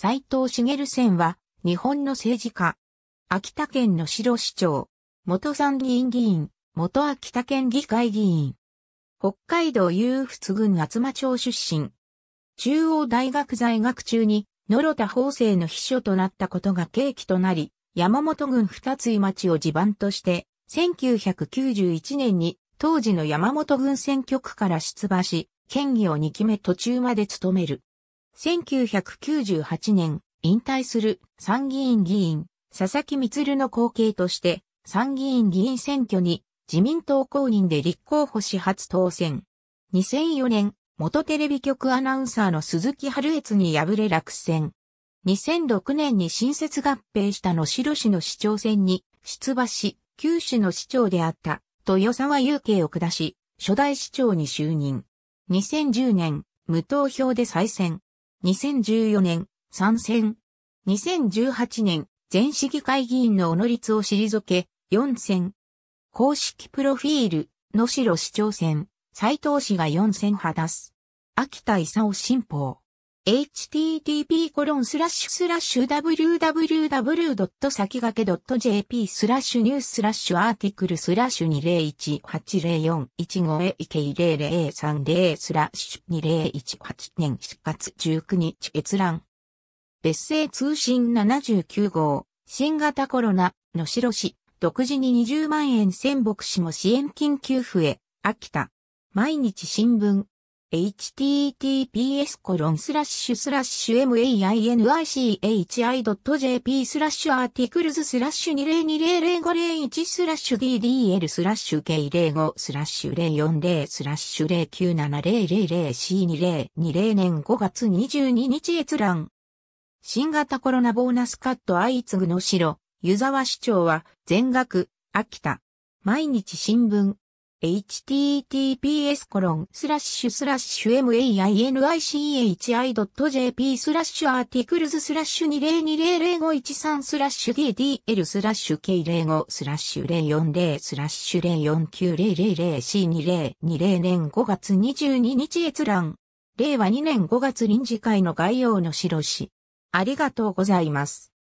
斎藤茂戦は、日本の政治家。秋田県の城市長。元参議院議員、元秋田県議会議員。北海道有仏郡厚真町出身。中央大学在学中に、野呂田法政の秘書となったことが契機となり、山本郡二つ井町を地盤として、1991年に当時の山本郡選挙区から出馬し、県議を2期目途中まで務める。1998年、引退する参議院議員、佐々木光の後継として、参議院議員選挙に自民党公認で立候補し初当選。2004年、元テレビ局アナウンサーの鈴木春悦に敗れ落選。2006年に新設合併した野城市の市長選に出馬し、九州の市長であった豊沢祐慶を下し、初代市長に就任。2010年、無投票で再選。2014年、参戦。2018年、全市議会議員の小野律を退け、4選。公式プロフィール、野城市長選、斎藤氏が4選果たす。秋田勲新報。http://www.sakigake.jp スラッシュニューススラッシュアーティクルスラッシュ 20180415AK0030 スラッシュ2018年7月19日閲覧。別姓通信79号、新型コロナ、のしろし、独自に20万円千牧市も支援金給付へ、秋田。毎日新聞。https コロンスラッシュスラッシュ mainichi.jp スラッシュアーティクルズスラッシュ20200501スラッシュ ddl スラッシュ k05 スラッシュ040スラッシュ097000 c2020 年5月22日閲覧。新型コロナボーナスカット相次ぐの城湯沢市長は全額、秋田。毎日新聞。https コロンスラッシュスラッシュ mainichi.jp スラッシュアーティクルズスラッシュ20200513スラッシュ ddl スラッシュ k05 スラッシュ040スラッシュ049000 c2020 年5月22日閲覧令和2年5月臨時会の概要の白紙ありがとうございます。